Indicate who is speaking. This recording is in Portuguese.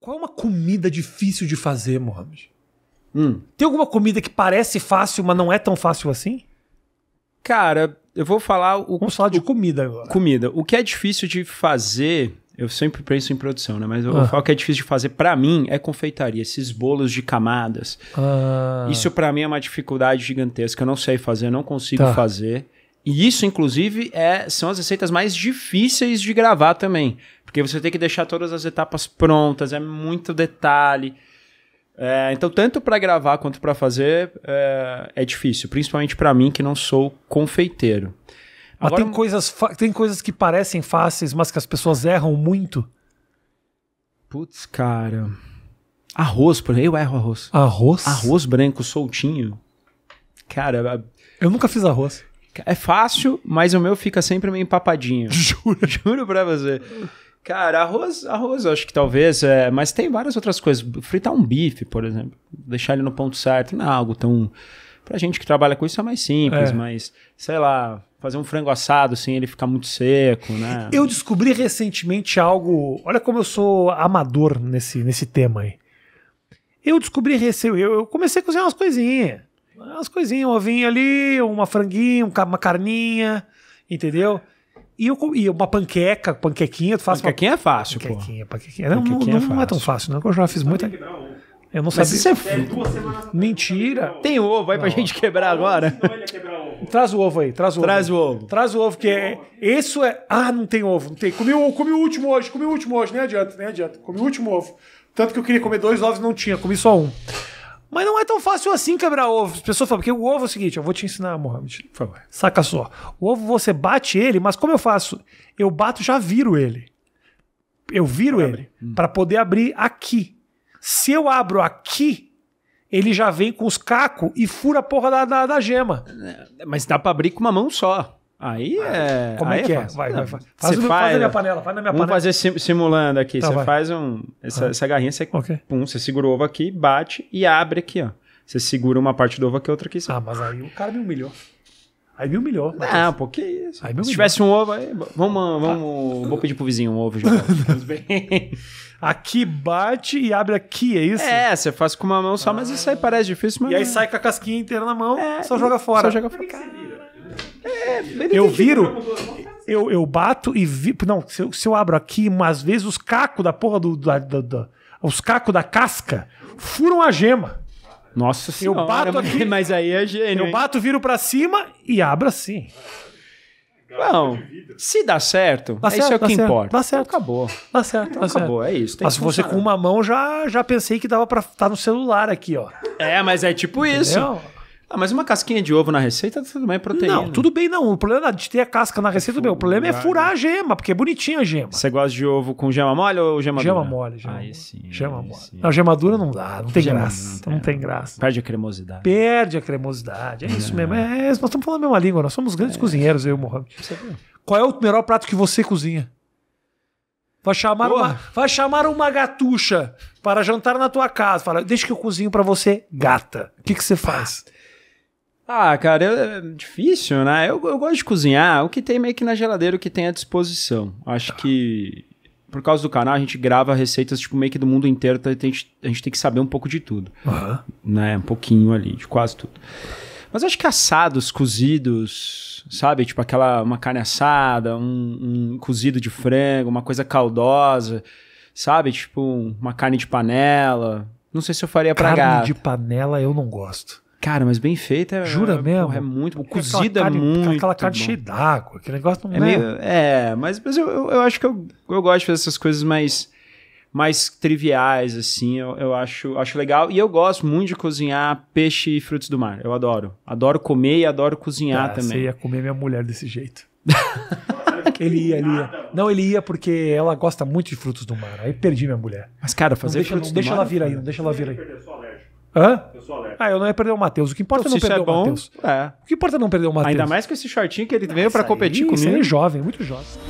Speaker 1: Qual é uma comida difícil de fazer, Mohamed? Hum. Tem alguma comida que parece fácil, mas não é tão fácil assim? Cara, eu vou falar. O, Vamos falar de comida
Speaker 2: agora. Comida. O que é difícil de fazer. Eu sempre penso em produção, né? Mas eu ah. falo que é difícil de fazer para mim é confeitaria, esses bolos de camadas.
Speaker 1: Ah. Isso
Speaker 2: para mim é uma dificuldade gigantesca. Eu não sei fazer, eu não consigo tá. fazer. E isso, inclusive, é, são as receitas mais difíceis de gravar também. Porque você tem que deixar todas as etapas prontas, é muito detalhe. É, então, tanto para gravar quanto para fazer é, é, difícil,
Speaker 1: principalmente para mim que não sou confeiteiro.
Speaker 2: Mas Agora, tem, coisas
Speaker 1: tem coisas que parecem fáceis, mas que as pessoas erram muito? Putz, cara. Arroz, por exemplo, eu erro arroz. Arroz? Arroz
Speaker 2: branco soltinho. Cara. Eu nunca fiz arroz. É fácil, mas o meu fica sempre meio empapadinho. Juro. Juro pra você. Cara, arroz, arroz eu acho que talvez, é, mas tem várias outras coisas. Fritar um bife, por exemplo, deixar ele no ponto certo, não é algo tão. Pra gente que trabalha com isso é mais simples, é. mas sei lá, fazer um frango assado sem assim, ele ficar muito seco, né? Eu
Speaker 1: descobri recentemente algo. Olha como eu sou amador nesse, nesse tema aí. Eu descobri recentemente. Eu, eu comecei a cozinhar umas coisinhas. Umas coisinhas, um ovinho ali, uma franguinha, uma carninha, entendeu? E, eu, e uma panqueca, panquequinha, tu faz panquequinha uma... é fácil, panquequinha, pô. Panquequinha, panquequinha. Não, panquequinha não, é, não é tão fácil, não, eu já fiz muita... Eu não sabia. Mas isso é... é duas Mentira. Tem ovo aí não. pra gente quebrar agora. Quebrar ovo. Traz o ovo aí, traz o ovo. Traz o ovo. Traz o ovo, que é... Isso é... Ah, não tem ovo, não tem. Comi o, comi o último hoje, comi o último hoje. Nem adianta, nem adianta. Comi o último ovo. Tanto que eu queria comer dois ovos não tinha, comi só um. Mas não é tão fácil assim quebrar ovo. As pessoas falam, porque o ovo é o seguinte, eu vou te ensinar, Mohamed, Saca só. O ovo você bate ele, mas como eu faço? Eu bato já viro ele. Eu viro pra ele hum. para poder abrir aqui. Se eu abro aqui, ele já vem com os cacos e fura a porra da, da, da gema. É, mas dá para abrir com uma mão só. Aí é. Como é aí é que é? é? Vai, vai, vai. Faz, faz, na minha panela, faz na minha panela. Vamos fazer
Speaker 2: simulando aqui. Tá, você vai. faz um. Essa, ah. essa garrinha, você, okay. pum, você segura o ovo aqui, bate e abre aqui, ó. Você segura uma parte do ovo aqui, outra
Speaker 1: aqui. Ah, mas aí o cara me humilhou. Aí me humilhou. Ah, Não, pô, que isso. Aí me Se tivesse um ovo, aí, vamos, vamos, ah. vou pedir pro
Speaker 2: vizinho um ovo já.
Speaker 1: aqui bate
Speaker 2: e abre aqui, é isso? É, você faz com uma mão só, ah. mas isso aí parece difícil, mas... E aí sai
Speaker 1: com a casquinha inteira na mão, é, só joga fora. Só joga fora. Cara. É, eu viro, eu, eu bato e vi, não, se eu, se eu abro aqui, às vezes os cacos da porra do, da, os cacos da casca furam a gema. Nossa senhora. Eu bato aqui, mas aí é gênio. Eu hein? bato, viro para cima e abro assim. Não, se dá certo, dá é certo, isso é o que certo, importa. Dá certo. Acabou. Dá certo. dá acabou, certo. é isso. mas ah, se você com uma mão já, já pensei que dava pra estar tá no celular aqui, ó.
Speaker 2: É, mas é tipo Entendeu? isso. Ah, mas uma casquinha de ovo na receita, tá tudo bem, é proteína. Não, tudo
Speaker 1: bem não. O problema é de ter a casca na receita, meu, o problema é furar a né?
Speaker 2: gema, porque é bonitinha a gema.
Speaker 1: Você gosta de ovo com
Speaker 2: gema mole ou gema, gema dura?
Speaker 1: Mole, gema aí mole. Sim, gema aí mole. Sim. Não, gema dura não dá, não tem gema, graça. Não, não tem, graça. Perde a cremosidade. Perde a cremosidade, é, é. isso mesmo. É, nós estamos falando a mesma língua, nós somos grandes cozinheiros, eu e o Mohamed. Qual é o melhor prato que você cozinha? Vai chamar, uma, vai chamar uma gatucha para jantar na tua casa. Fala, deixa que eu cozinho para você, gata. O que, que você faz?
Speaker 2: Ah, cara, é difícil, né? Eu, eu gosto de cozinhar o que tem meio que na geladeira, o que tem à disposição. Acho que por causa do canal, a gente grava receitas tipo, meio que do mundo inteiro, então a gente, a gente tem que saber um pouco de tudo. Uhum. Né? Um pouquinho ali, de quase tudo. Mas acho que assados, cozidos, sabe? Tipo aquela, uma carne assada, um, um cozido de frango, uma coisa caldosa, sabe? Tipo uma carne de panela. Não sei se eu faria pra carne Carne de
Speaker 1: panela eu não gosto. Cara, mas bem feita. É, Jura é, mesmo? É muito Cozida aquela carne, muito. Aquela carne bom. cheia d'água. Aquele negócio não é. Meio,
Speaker 2: é. é, mas, mas eu, eu, eu, acho que eu, eu gosto de fazer essas coisas mais, mais triviais, assim. Eu, eu acho, acho legal. E eu gosto muito de cozinhar peixe e frutos do mar. Eu adoro. Adoro comer e adoro cozinhar ah, também. Você ia
Speaker 1: comer minha mulher desse jeito. ele ia, ele ia. Não, ele ia porque ela gosta muito de frutos do mar. Aí perdi minha mulher. Mas, cara, fazer não, deixa, frutos não, do deixa mar. Deixa ela é vir aí, não deixa ela vir aí. Hã? Eu sou alerta. Ah, eu não ia perder o Matheus. O que importa então, é não perder é o Matheus. É. O que importa é não perder o Matheus. Ainda mais com esse shortinho que ele veio para competir aí, é comigo. Ele é jovem, é muito jovem.